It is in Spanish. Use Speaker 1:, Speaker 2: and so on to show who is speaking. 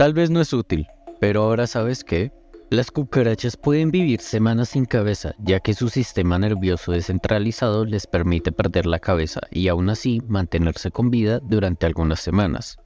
Speaker 1: Tal vez no es útil, pero ahora sabes qué, las cucarachas pueden vivir semanas sin cabeza, ya que su sistema nervioso descentralizado les permite perder la cabeza y aún así mantenerse con vida durante algunas semanas.